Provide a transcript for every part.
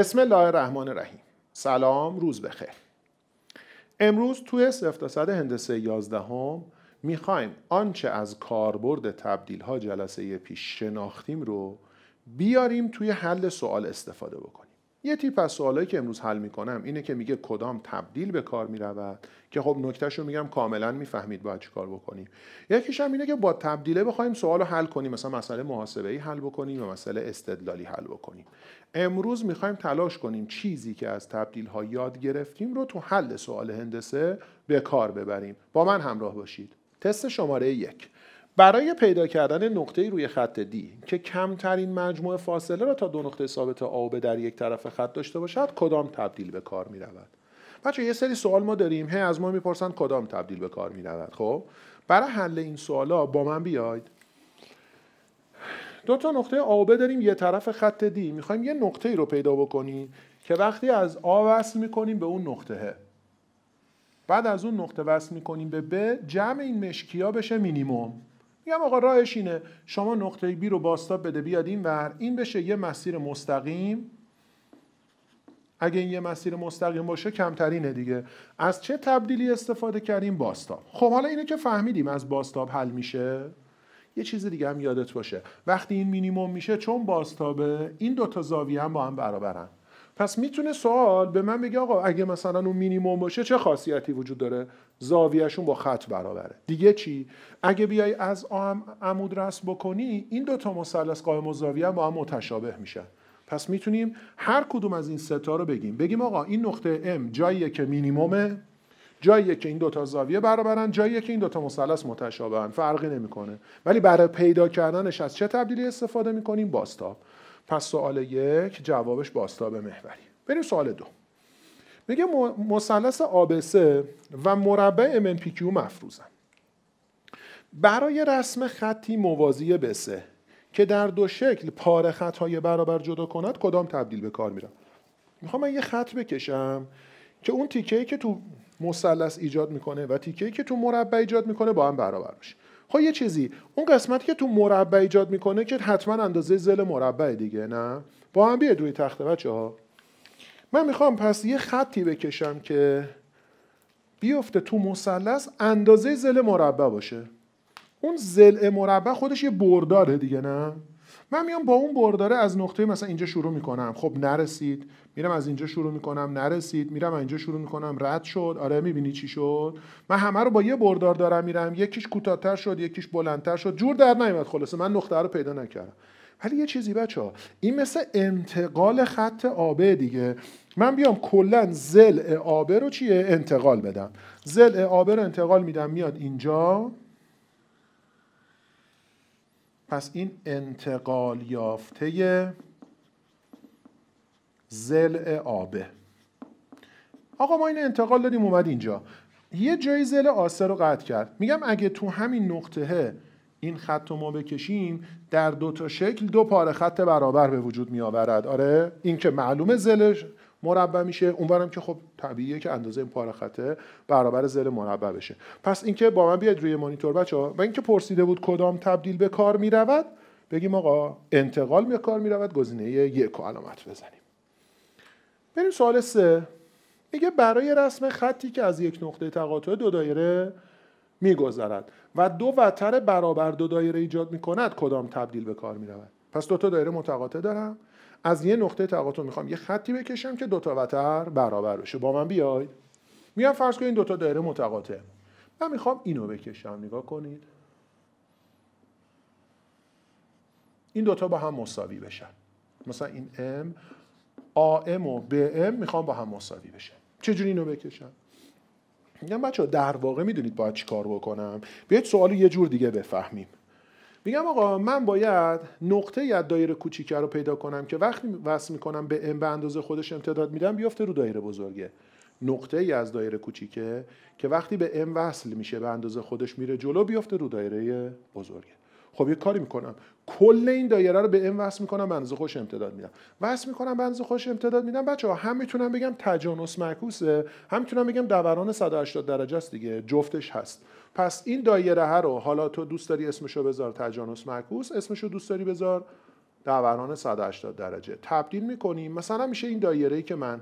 بسم الله الرحمن الرحیم سلام روز بخیر امروز توی صد هندسه 11 هم میخوایم آنچه از کاربرد تبدیل ها جلسه پیش شناختیم رو بیاریم توی حل سوال استفاده بکنیم یه تیپ از سوالایی که امروز حل میکنم اینه که میگه کدام تبدیل به کار میرود که خب نکتهش رو میگم کاملا میفهمید باید چیکار بکنیم یکیش هم اینه که با تبدیله بخوایم سوال رو حل کنیم مثلا مسئله محاسبه ای حل بکنیم و مسئله استدلالی حل بکنیم امروز میخوایم تلاش کنیم چیزی که از تبدیل ها یاد گرفتیم رو تو حل سوال هندسه به کار ببریم با من همراه باشید تست شماره یک برای پیدا کردن نقطه روی خط D که کمترین مجموع فاصله را تا دو نقطه ثابت A و B در یک طرف خط داشته باشد کدام تبدیل به کار می رود بچه یه سری سوال ما داریم هی از ما میپرسن کدام تبدیل به کار می خب برای حل این سوالا با من بیاید دو تا نقطه A و B داریم یه طرف خط D میخوایم یه نقطه ای رو پیدا بکنیم که وقتی از A وصل کنیم به اون نقطه بعد از اون نقطه وصل می‌کنیم به B جمع این مشکیا بشه مینیمم. میگم آقا راهش اینه شما نقطه بی رو باستاب بده بیاد این ور این بشه یه مسیر مستقیم اگه این یه مسیر مستقیم باشه کمترینه دیگه از چه تبدیلی استفاده کردیم باستاب خب حالا اینه که فهمیدیم از باستاب حل میشه یه چیز دیگه هم یادت باشه وقتی این مینیموم میشه چون باستابه این دوتا زاویه هم با هم برابرن پس میتونه سوال به من بگه آقا اگه مثلا اون مینیموم باشه چه خاصیتی وجود داره زاویهشون با خط برابره دیگه چی اگه بیای از آم عمود بکنی این دو تا مثلث قائم و زاویه با هم متشابه میشن پس میتونیم هر کدوم از این ستا رو بگیم بگیم آقا این نقطه ام جاییه که مینیمومه جاییه که این دوتا زاویه برابرن جاییه که این دوتا مثلث متشابهن فرقی نمیکنه ولی برای پیدا کردنش از چه تبدیلی استفاده میکنیم باستاب پس سوال یک جوابش باستاب محوری بریم سوال دو میگه مثلث آبسه و مربع MNPQ مفروضن برای رسم خطی موازی بسه که در دو شکل پاره خطهای برابر جدا کند کدام تبدیل به کار میرم میخوام من یه خط بکشم که اون تیکه که تو مثلث ایجاد میکنه و تیکه که تو مربع ایجاد میکنه با هم برابر بشه خب یه چیزی اون قسمتی که تو مربع ایجاد میکنه که حتما اندازه زل مربع دیگه نه با هم بیاید روی تخته بچه ها من میخوام پس یه خطی بکشم که بیفته تو مثلث اندازه زل مربع باشه اون زل مربع خودش یه برداره دیگه نه من میام با اون برداره از نقطه مثلا اینجا شروع میکنم خب نرسید میرم از اینجا شروع میکنم نرسید میرم اینجا شروع میکنم رد شد آره میبینی چی شد من همه رو با یه بردار دارم میرم یکیش کوتاهتر شد یکیش بلندتر شد جور در نیومد خلاصه من نقطه رو پیدا نکردم ولی یه چیزی بچه ها این مثل انتقال خط آبه دیگه من بیام کلا زل آبه رو چیه انتقال بدم زل آبه رو انتقال میدم میاد اینجا پس این انتقال یافته زل آبه آقا ما این انتقال دادیم اومد اینجا یه جایی زل آسه رو قطع کرد میگم اگه تو همین نقطه این خط رو ما بکشیم در دو تا شکل دو پاره خط برابر به وجود می آورد آره این که معلومه زلش مربع میشه اونورم که خب طبیعیه که اندازه این پاره خطه برابر زل مربع بشه پس اینکه با من بیاد روی مانیتور ها و اینکه پرسیده بود کدام تبدیل به کار میرود بگیم آقا انتقال به کار میرود گزینه یک علامت بزنیم بریم سوال سه میگه برای رسم خطی که از یک نقطه تقاطع دو دایره میگذرد و دو وتر برابر دو دایره ایجاد میکند کدام تبدیل به کار میرود پس دو تا دایره متقاطع دارم از یه نقطه تقاطع میخوام یه خطی بکشم که دوتا وتر برابر بشه با من بیاید میگم فرض کنید این دوتا دایره متقاطع من میخوام اینو بکشم نگاه کنید این دوتا با هم مساوی بشن مثلا این ام ام و ام میخوام با هم مساوی بشن چجوری اینو بکشم میگم بچه در واقع میدونید باید چی کار بکنم بیاید سوال یه جور دیگه بفهمیم میگم آقا من باید نقطه از دایره کوچیکه رو پیدا کنم که وقتی وصل میکنم به ام به اندازه خودش امتداد میدم بیفته رو دایره بزرگه نقطه ای از دایره کوچیکه که وقتی به ام وصل میشه به اندازه خودش میره جلو بیفته رو دایره بزرگه خب یه کاری میکنم کل این دایره رو به ام وصل میکنم به خوش امتداد میدم وصل میکنم به خوش امتداد میدم بچه ها هم میتونم بگم تجانس معکوسه هم میتونم بگم دوران 180 درجه است دیگه جفتش هست پس این دایره ها رو حالا تو دوست داری اسمشو بذار تجانس معکوس اسمشو دوست داری بذار دوران 180 درجه تبدیل میکنیم مثلا میشه این دایره ای که من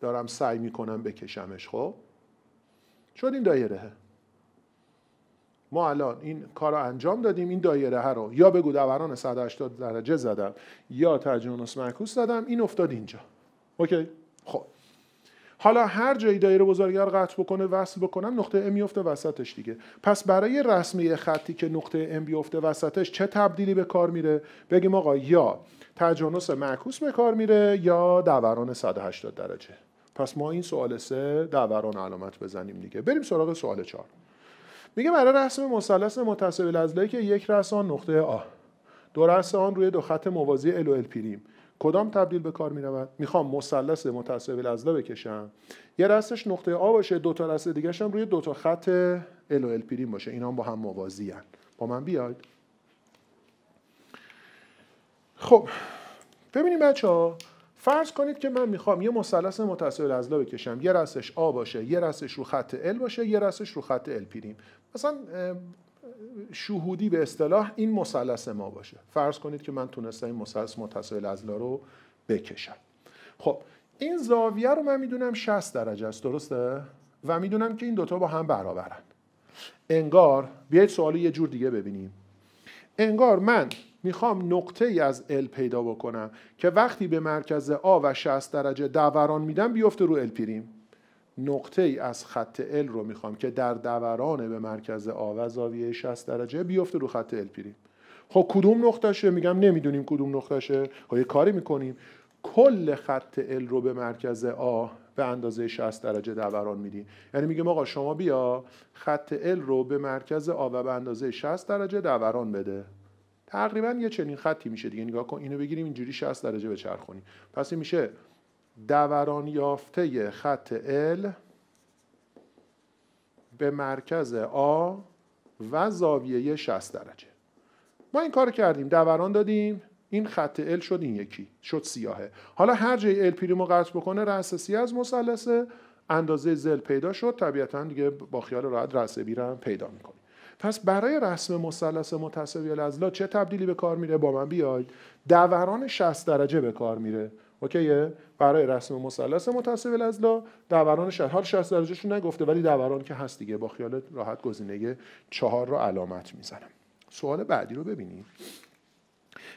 دارم سعی میکنم بکشمش خب شد این دایره ما الان این کار رو انجام دادیم این دایره ها رو یا بگو دوران 180 درجه زدم یا تجانس معکوس زدم این افتاد اینجا اوکی خب حالا هر جایی دایره بزرگتر قطع بکنه وصل بکنم نقطه ام میفته وسطش دیگه پس برای رسمی خطی که نقطه ام بیفته وسطش چه تبدیلی به کار میره بگیم آقا یا تجانس معکوس به کار میره یا دوران 180 درجه پس ما این سوال سه دوران علامت بزنیم دیگه بریم سراغ سوال 4 میگه برای رسم مثلث متصل الازلایی که یک رأس آن نقطه آ دو رأس آن روی دو خط موازی ال و ال پیریم کدام تبدیل به کار میرود میخوام مثلث متصل لزله بکشم یه رأسش نقطه آ باشه دو تا رأس دیگه هم روی دو تا خط ال و ال باشه اینا هم با هم موازی هن. با من بیاید خب ببینیم بچه ها فرض کنید که من میخوام یه مثلث متصل الاضلاع بکشم یه رسش آ باشه یه رسش رو خط ال باشه یه رسش رو خط ال پیریم مثلا شهودی به اصطلاح این مثلث ما باشه فرض کنید که من تونستم این مثلث متصل الاضلاع رو بکشم خب این زاویه رو من میدونم 60 درجه است درسته و میدونم که این دوتا با هم برابرن انگار بیایید سوال یه جور دیگه ببینیم انگار من میخوام نقطه ای از ال پیدا بکنم که وقتی به مرکز آ و 60 درجه دوران میدم بیفته رو ال پریم نقطه ای از خط ال رو میخوام که در دوران به مرکز آ و زاویه 60 درجه بیفته رو خط ال پریم خب کدوم نقطهشه میگم نمیدونیم کدوم شه خب یه کاری میکنیم کل خط ال رو به مرکز آ به اندازه 60 درجه دوران میدیم یعنی میگه آقا شما بیا خط ال رو به مرکز آ و به اندازه 60 درجه دوران بده تقریبا یه چنین خطی میشه دیگه نگاه کن اینو بگیریم اینجوری 60 درجه بچرخونی پس این میشه دوران یافته خط ال به مرکز آ و زاویه 60 درجه ما این کار کردیم دوران دادیم این خط ال شد این یکی شد سیاهه حالا هر جای ال پریمو قطع بکنه رأس سی از مثلثه اندازه زل پیدا شد طبیعتا دیگه با خیال راحت رأس بی پیدا میکنی پس برای رسم مثلث متساوی الاضلاع چه تبدیلی به کار میره با من بیاید دوران 60 درجه به کار میره اوکیه برای رسم مثلث متساوی الاضلاع دوران 60 حال 60 درجهشون نگفته ولی دوران که هست دیگه با خیال راحت گزینه چهار رو علامت میزنم سوال بعدی رو ببینید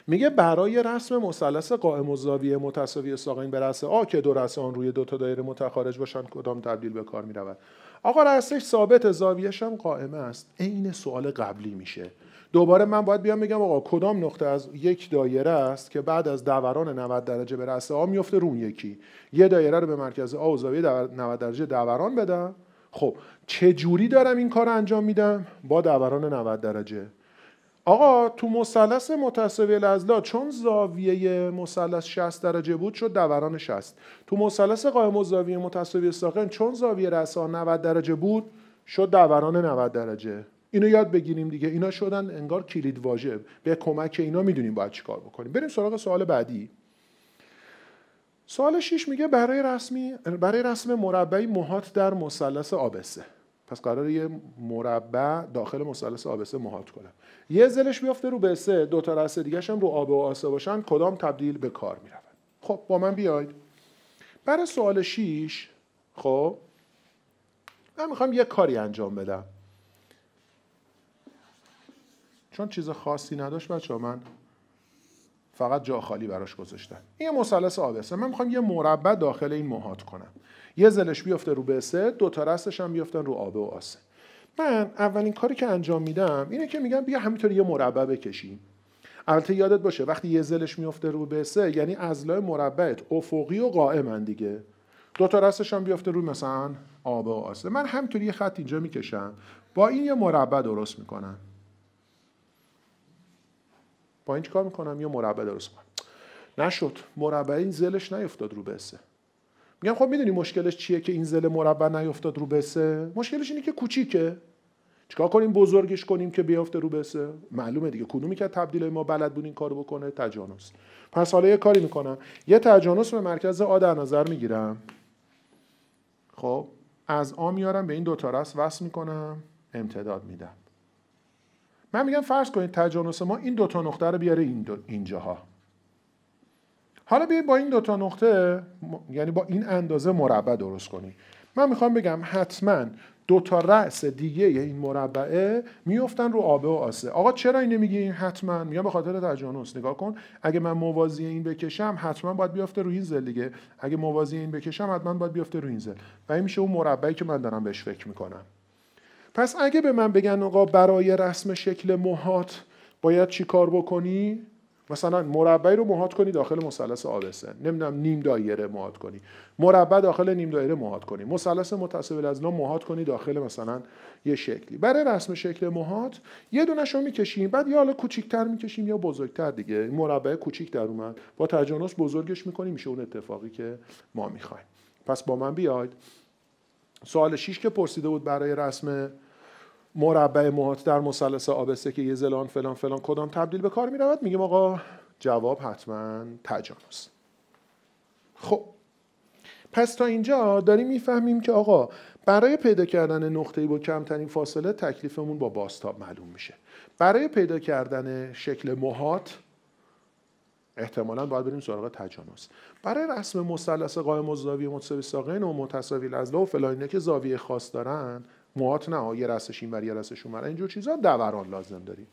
میگه برای رسم مثلث قائم الزاویه متساوی ساقین به رأس آ که دو رأس آن روی دو تا دایره متخارج باشن کدام تبدیل به کار میرود آقا رأسش ثابت زاویهش هم قائم است عین سوال قبلی میشه دوباره من باید بیام بگم آقا کدام نقطه از یک دایره است که بعد از دوران 90 درجه به رأس آ میفته رو یکی یه دایره رو به مرکز آ و زاویه 90 درجه دوران بدم خب چه جوری دارم این کار انجام میدم با دوران 90 درجه آقا تو مثلث متصوی الاضلاع چون زاویه مثلث 60 درجه بود شد دوران 60 تو مثلث قائم زاویه متصوی ساقن چون زاویه رسا 90 درجه بود شد دوران 90 درجه اینو یاد بگیریم دیگه اینا شدن انگار کلید واژه به کمک اینا میدونیم باید چیکار بکنیم بریم سراغ سوال بعدی سوال 6 میگه برای رسمی برای رسم مربعی محات در مثلث آبسه پس قرار یه مربع داخل مثلث آبسه محاط کنم یه زلش بیافته رو بسه دو تا رسه دیگه هم رو آب و آسه باشن کدام تبدیل به کار رود؟ خب با من بیاید برای سوال 6 خب من میخوام یه کاری انجام بدم چون چیز خاصی نداشت بچه من فقط جا خالی براش گذاشتن این مثلث آبسه من میخوام یه مربع داخل این موهات کنم یه زلش بیفته رو سه، دو تا رستش هم بیفتن رو آبه و آسه من اولین کاری که انجام میدم اینه که میگم بیا همینطور یه مربع بکشیم البته یادت باشه وقتی یه زلش میفته رو به سه یعنی ازلای مربعت افقی و قائمن دیگه دو تا رستش هم بیفته رو مثلا آبه و آسه من همینطور یه خط اینجا میکشم با این یه مربع درست میکنم با این کار میکنم یا مربع درست کنم نشد مربع این زلش نیفتاد رو بسه میگم خب میدونی مشکلش چیه که این زل مربع نیفتاد رو بسه مشکلش اینه که کوچیکه چیکار کنیم بزرگش کنیم که بیافته رو بسه معلومه دیگه کنومی که تبدیل ما بلد بود این کارو بکنه تجانس پس حالا یه کاری میکنم یه تجانس به مرکز آ در نظر میگیرم خب از آ میارم به این تا رس وصل میکنم امتداد میدم من میگم فرض کنید تجانس ما این دوتا نقطه رو بیاره این اینجاها حالا بیایید با این دوتا نقطه یعنی با این اندازه مربع درست کنید من میخوام بگم حتما دو تا رأس دیگه این مربعه میفتن رو آبه و آسه آقا چرا این میگی حتما میگم به خاطر تجانس نگاه کن اگه من موازی این بکشم حتما باید بیفته روی این زل دیگه اگه موازی این بکشم حتما باید بیفته رو این زل و این میشه اون مربعی که من دارم بهش فکر میکنم پس اگه به من بگن آقا برای رسم شکل موهات باید چی کار بکنی مثلا مربعی رو موهات کنی داخل مثلث آبسه نمیدونم نیم دایره موهات کنی مربع داخل نیم دایره موهات کنی مثلث متصل از موهات کنی داخل مثلا یه شکلی برای رسم شکل موهات یه دونش رو میکشیم بعد یا حالا کوچیک‌تر میکشیم یا بزرگتر دیگه مربع کوچیک در اومد با تجانس بزرگش میکنیم میشه اون اتفاقی که ما میخوایم پس با من بیاید سوال 6 که پرسیده بود برای رسم مربع محاط در مثلث آبسه که یه زلان فلان فلان کدام تبدیل به کار می رود میگیم آقا جواب حتما تجانس خب پس تا اینجا داریم میفهمیم که آقا برای پیدا کردن نقطه‌ای با کمترین فاصله تکلیفمون با باستاب معلوم میشه برای پیدا کردن شکل محاط احتمالا باید بریم سراغ تجانس برای رسم مثلث قائم الزاویه متساوی ساقین و متساوی الاضلاع و فلان که زاویه خاص دارن موهات نه یه رستش این یه رستش اون اینجور چیزها دوران لازم داریم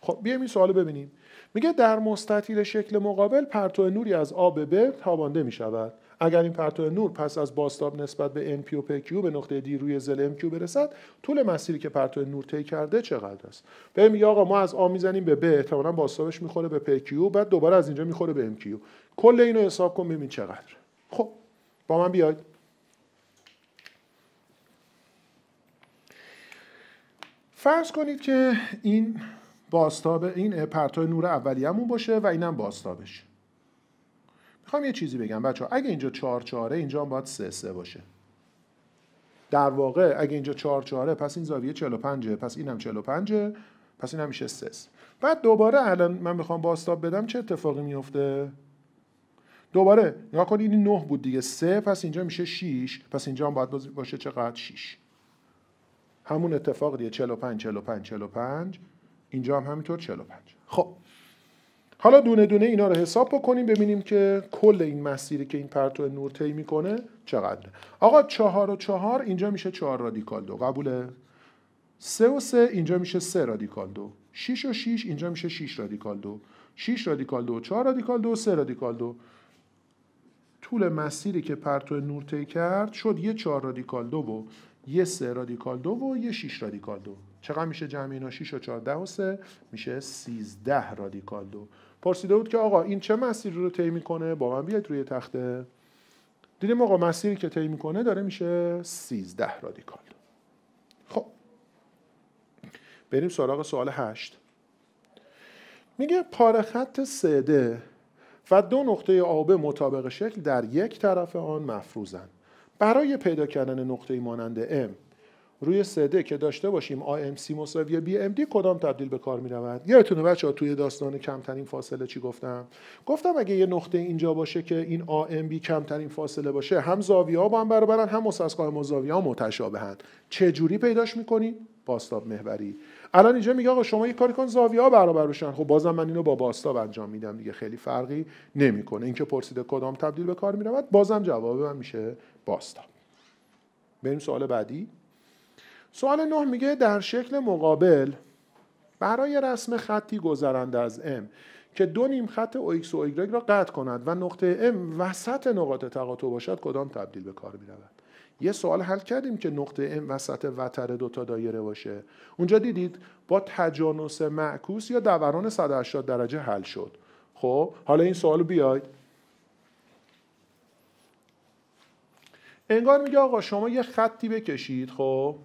خب بیایم این سوال ببینیم میگه در مستطیل شکل مقابل پرتو نوری از آب به ب تابانده می شود اگر این پرتو نور پس از باستاب نسبت به NP و PQ به نقطه دی روی زل MQ برسد طول مسیری که پرتو نور طی کرده چقدر است به میگه آقا ما از آ میزنیم به ب احتمالاً باستابش میخوره به PQ بعد دوباره از اینجا میخوره به MQ کل اینو حساب کن ببین چقدر خب با من بیاید فرض کنید که این باستاب این پرتای نور اولیه‌مون باشه و اینم باستابش میخوام یه چیزی بگم بچه ها. اگه اینجا چهار چهاره اینجا هم باید سه سه باشه در واقع اگه اینجا چهار چهاره پس این زاویه 45 پس اینم 45 پس این هم میشه سه بعد دوباره الان من میخوام باستاب بدم چه اتفاقی میفته دوباره نگاه کنید این 9 بود دیگه سه پس اینجا میشه 6 پس اینجا هم باید باشه چقدر 6 همون اتفاق دیگه 45 45 45 اینجا هم همینطور 45 خب حالا دونه دونه اینا رو حساب بکنیم ببینیم که کل این مسیری که این پرتو نور طی میکنه چقدره آقا 4 و 4 اینجا میشه 4 رادیکال دو قبوله 3 و 3 اینجا میشه 3 رادیکال دو 6 و 6 اینجا میشه 6 رادیکال دو 6 رادیکال دو 4 رادیکال دو 3 رادیکال دو طول مسیری که پرتو نور طی کرد شد یه 4 رادیکال دو و یه سه رادیکال دو و یه 6 رادیکال دو چقدر میشه جمع اینا 6 و 14 و 3 میشه 13 رادیکال دو پرسیده بود که آقا این چه مسیر رو طی میکنه با من بیاید روی تخته دیدیم آقا مسیری که طی میکنه داره میشه 13 رادیکال دو خب بریم سراغ سوال 8 میگه پاره خط سده و دو نقطه آب مطابق شکل در یک طرف آن مفروزند برای پیدا کردن نقطه مانند M روی سده که داشته باشیم AMC مساوی BMD کدام تبدیل به کار می رود یادتونه بچه ها توی داستان کمترین فاصله چی گفتم گفتم اگه یه نقطه اینجا باشه که این AMB کمترین فاصله باشه هم زاویه ها با هم برابرن هم مسسقای مزاویه ها متشابهن چه جوری پیداش کنی باستاب محوری الان اینجا میگه آقا شما یه کاری کن زاویه ها برابر بشن خب بازم من اینو با باستاب انجام میدم دیگه خیلی فرقی نمیکنه اینکه پرسیده کدام تبدیل به کار می بازم جواب من میشه باستا بریم سوال بعدی سوال نه میگه در شکل مقابل برای رسم خطی گذرند از M که دو نیم خط OX و Y را قطع کند و نقطه M وسط نقاط تقاطع باشد کدام تبدیل به کار می یه سوال حل کردیم که نقطه M وسط وتر دو تا دایره باشه اونجا دیدید با تجانس معکوس یا دوران 180 درجه حل شد خب حالا این سوال بیاید انگار میگه آقا شما یه خطی بکشید خب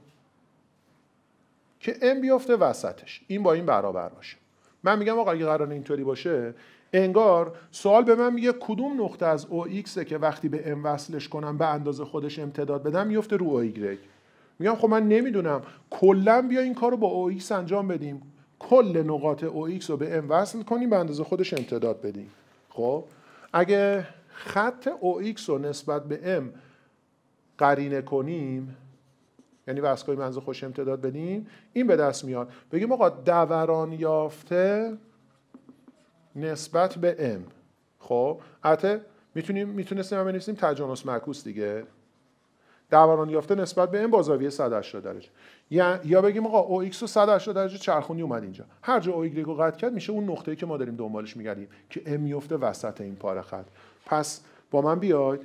که ام بیفته وسطش این با این برابر باشه من میگم آقا اگه قرار اینطوری باشه انگار سوال به من میگه کدوم نقطه از او ایکسه که وقتی به ام وصلش کنم به اندازه خودش امتداد بدم میفته رو او ایگرگ میگم خب من نمیدونم کلا بیا این کار رو با او ایکس انجام بدیم کل نقاط او ایکس رو به ام وصل کنیم به اندازه خودش امتداد بدیم خب اگه خط او ایکس رو نسبت به ام قرینه کنیم یعنی وسکای منظور خوش امتداد بدیم این به دست میاد بگیم آقا دوران یافته نسبت به ام خب البته میتونیم میتونستیم هم بنویسیم تجانس معکوس دیگه دوران یافته نسبت به ام با زاویه 180 درجه یا یا بگیم آقا ایکس رو 180 درجه چرخونی اومد اینجا هر جا او رو قطع کرد میشه اون نقطه‌ای که ما داریم دنبالش میگردیم که ام میفته وسط این پاره خط پس با من بیاید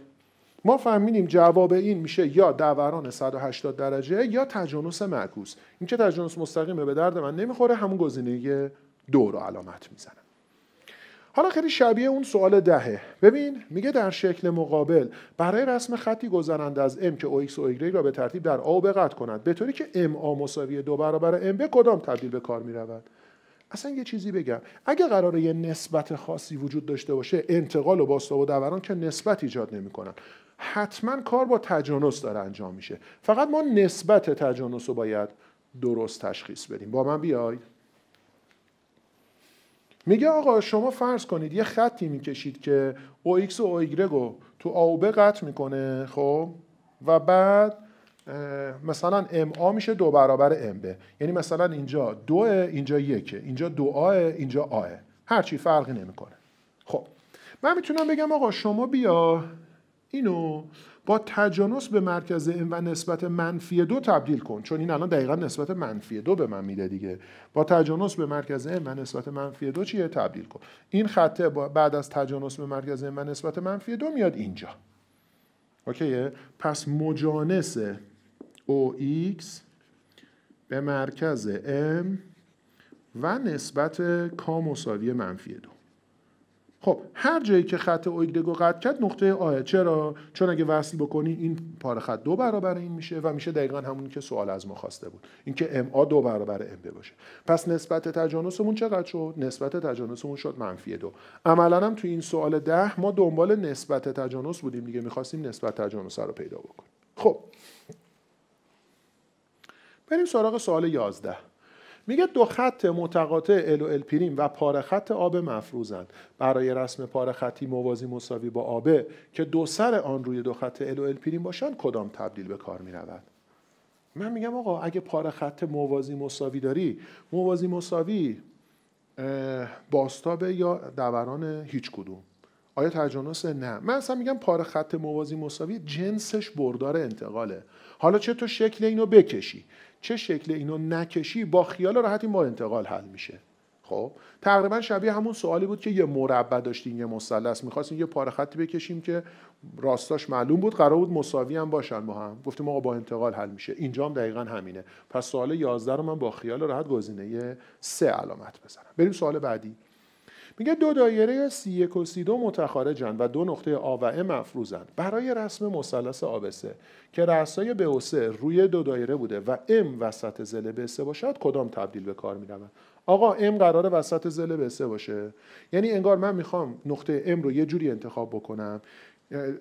ما فهمیدیم جواب این میشه یا دوران 180 درجه یا تجانس معکوس این که تجانس مستقیمه به درد من نمیخوره همون گزینه دو رو علامت میزنم حالا خیلی شبیه اون سوال دهه ببین میگه در شکل مقابل برای رسم خطی گذرند از m که OX و Y را به ترتیب در A بقت کند به طوری که MA مساوی دو برابر MB کدام تبدیل به کار میرود اصلا یه چیزی بگم اگه قراره یه نسبت خاصی وجود داشته باشه انتقال و باستاب و دوران که نسبت ایجاد نمیکنن حتما کار با تجانس داره انجام میشه فقط ما نسبت تجانس رو باید درست تشخیص بدیم با من بیای میگه آقا شما فرض کنید یه خطی میکشید که او ایکس و او تو رو تو آوبه قطع میکنه خب و بعد مثلا ام آ میشه دو برابر ام به یعنی مثلا اینجا دو اینجا یکه اینجا دو آه اینجا آه چی فرقی نمیکنه خب من میتونم بگم آقا شما بیا اینو با تجانس به مرکز ام و نسبت منفی دو تبدیل کن چون این الان دقیقا نسبت منفی دو به من میده دیگه با تجانس به مرکز ام و نسبت منفی دو چیه تبدیل کن این خطه بعد از تجانس به مرکز ام و نسبت منفی دو میاد اینجا اوکیه پس مجانس OX به مرکز M و نسبت کا مساوی منفی دو خب هر جایی که خط اویگدگو رو قد کرد نقطه آه چرا چون اگه وصل بکنی این پار خط دو برابر این میشه و میشه دقیقا همونی که سوال از ما خواسته بود اینکه ام آ دو برابر ام باشه پس نسبت تجانسمون چقدر شد نسبت تجانسمون شد منفی دو عملا هم تو این سوال ده ما دنبال نسبت تجانس بودیم دیگه میخواستیم نسبت تجانس رو پیدا بکنیم خب بریم سراغ سوال 11 میگه دو خط متقاطع ال و ال پریم و پارخط آب مفروضند. برای رسم پاره خطی موازی مساوی با آبه که دو سر آن روی دو خط ال و ال پریم باشن کدام تبدیل به کار می رود من میگم آقا اگه خط موازی مساوی داری موازی مساوی باستابه یا دوران هیچ کدوم آیا تجانس نه من اصلا میگم پاره خط موازی مساوی جنسش بردار انتقاله حالا چه تو شکل اینو بکشی چه شکل اینو نکشی با خیال راحتی ما انتقال حل میشه خب تقریبا شبیه همون سوالی بود که یه مربع داشتیم یه مثلث میخواستیم یه پاره خطی بکشیم که راستاش معلوم بود قرار بود مساوی هم باشن با هم گفتیم آقا با انتقال حل میشه اینجا هم دقیقا همینه پس سوال 11 رو من با خیال راحت گزینه سه علامت بزنم بریم سوال بعدی میگه دو دایره سی یک و سی دو متخارجن و دو نقطه آ و ا مفروزن برای رسم مثلث آبسه که رأسای به و روی دو دایره بوده و ام وسط زل به باشد کدام تبدیل به کار میرود آقا ام قرار وسط زل به باشه یعنی انگار من میخوام نقطه ام رو یه جوری انتخاب بکنم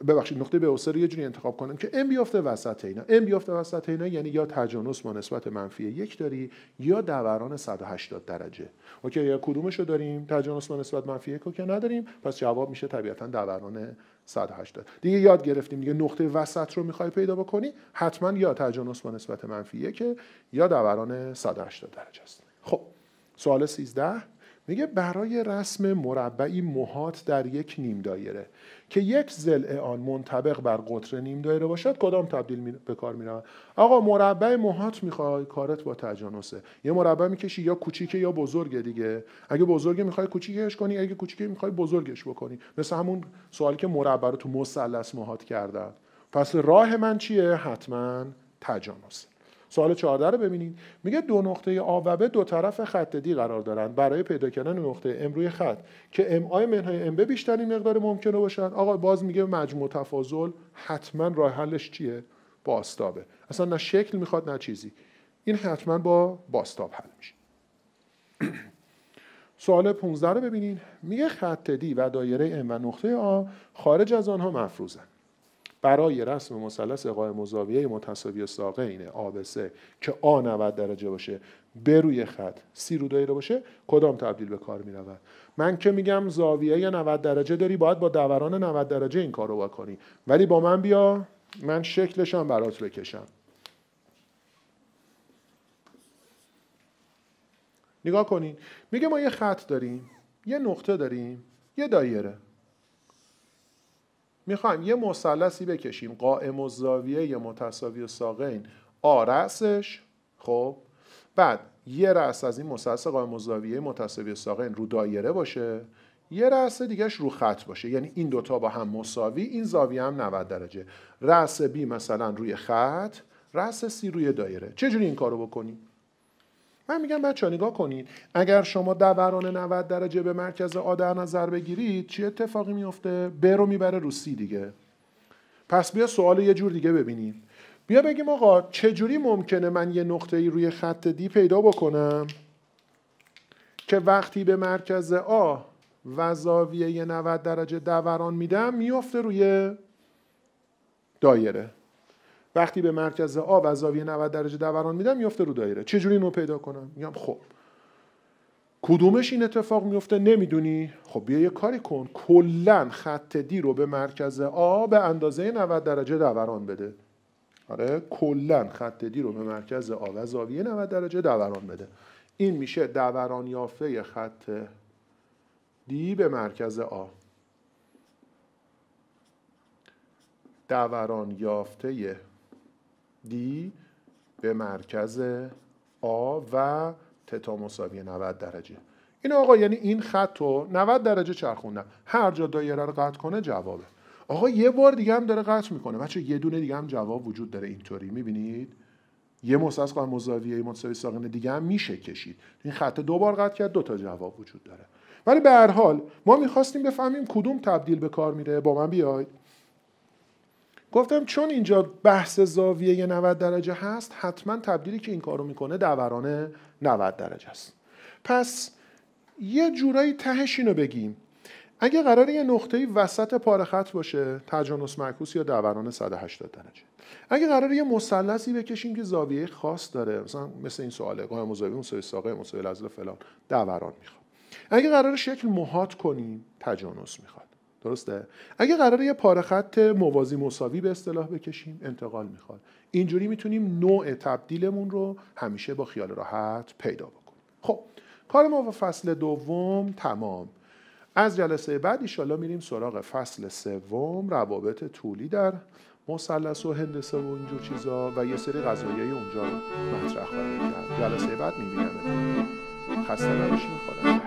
ببخشید نقطه به اوسر یه جوری انتخاب کنم که ام بیفته وسط اینا ام بیفته وسط اینا یعنی یا تجانس با نسبت منفی یک داری یا دوران 180 درجه اوکی یا کدومشو داریم تجانس با نسبت منفی یک رو که نداریم پس جواب میشه طبیعتا دوران 180 دیگه یاد گرفتیم دیگه نقطه وسط رو میخوای پیدا بکنی حتما یا تجانس با نسبت منفی یک یا دوران 180 درجه است خب سوال 13 میگه برای رسم مربعی محات در یک نیم دایره که یک زل آن منطبق بر قطر نیم دایره باشد کدام تبدیل به کار میرود آقا مربع محات میخوای کارت با تجانسه یه مربع میکشی یا کوچیکه یا بزرگه دیگه اگه بزرگه میخوای کوچیکش کنی اگه کوچیک میخوای بزرگش بکنی مثل همون سوالی که مربع رو تو مثلث محات کردن پس راه من چیه حتما تجانسه سوال 14 رو ببینید میگه دو نقطه آ و B دو طرف خط دی قرار دارن برای پیدا کردن نقطه ام روی خط که ام آی منهای ام به بیشترین مقدار ممکنه باشن آقا باز میگه مجموع تفاضل حتما راه حلش چیه باستابه اصلا نه شکل میخواد نه چیزی این حتما با باستاب حل میشه سوال 15 رو ببینید میگه خط دی و دایره M و نقطه آ خارج از آنها مفروضن برای رسم مثلث قائم زاویه متساوی ساقه اینه آبسه که آ 90 درجه باشه به روی خط سی رو دایره باشه کدام تبدیل به کار می رود من که میگم زاویه 90 درجه داری باید با دوران 90 درجه این کار رو بکنی ولی با من بیا من شکلشم برات بکشم نگاه کنین میگه ما یه خط داریم یه نقطه داریم یه دایره میخوایم یه مثلثی بکشیم قائم و زاویه متساوی و ساقین آ رأسش خب بعد یه رأس از این مثلث قائم و زاویه متساوی و ساقین رو دایره باشه یه رأس دیگهش رو خط باشه یعنی این دوتا با هم مساوی این زاویه هم 90 درجه رأس بی مثلا روی خط رأس سی روی دایره چجوری این کارو بکنیم من میگم بچه ها نگاه کنید اگر شما دوران 90 درجه به مرکز آ در نظر بگیرید چی اتفاقی میفته برو رو میبره روسی دیگه پس بیا سوال یه جور دیگه ببینید بیا بگیم آقا چجوری ممکنه من یه نقطه ای روی خط دی پیدا بکنم که وقتی به مرکز آ و زاویه 90 درجه دوران میدم میفته روی دایره وقتی به مرکز آب از زاویه 90 درجه دوران میدم میفته رو دایره جوری اینو پیدا کنم میگم خب کدومش این اتفاق میفته نمیدونی خب بیا یه کاری کن کلا خط دی رو به مرکز آ به اندازه 90 درجه دوران بده آره کلا خط دی رو به مرکز آ و زاویه 90 درجه دوران بده این میشه دوران یافته خط دی به مرکز آ دوران یافته دی به مرکز آ و تتا مساوی 90 درجه این آقا یعنی این خط رو 90 درجه چرخوندن هر جا دایره رو قطع کنه جوابه آقا یه بار دیگه هم داره قطع میکنه بچه یه دونه دیگه هم جواب وجود داره اینطوری میبینید یه مساس قائم مزاویه مساوی ساقین دیگه هم میشه کشید این خط دو بار قطع کرد دو تا جواب وجود داره ولی به هر حال ما میخواستیم بفهمیم کدوم تبدیل به کار میره با من بیاید گفتم چون اینجا بحث زاویه 90 درجه هست حتما تبدیلی که این کارو میکنه دورانه 90 درجه است پس یه جورایی تهش اینو بگیم اگه قرار یه نقطه‌ای وسط پاره خط باشه تجانس معکوس یا دوران 180 درجه اگه قرار یه مثلثی بکشیم که زاویه خاص داره مثلا مثل این سواله قائم مساوی مساوی ساقه مساوی فلان دوران میخواد اگه قرار شکل محات کنیم تجانس میخواد درسته اگه قراره یه پاره خط موازی مساوی به اصطلاح بکشیم انتقال میخواد اینجوری میتونیم نوع تبدیلمون رو همیشه با خیال راحت پیدا بکنیم خب کار ما و فصل دوم تمام از جلسه بعد ایشالله میریم سراغ فصل سوم روابط طولی در مثلث و هندسه و اینجور چیزا و یه سری قضایای اونجا مطرح خواهیم کرد جلسه بعد میبینم خسته نباشین خدا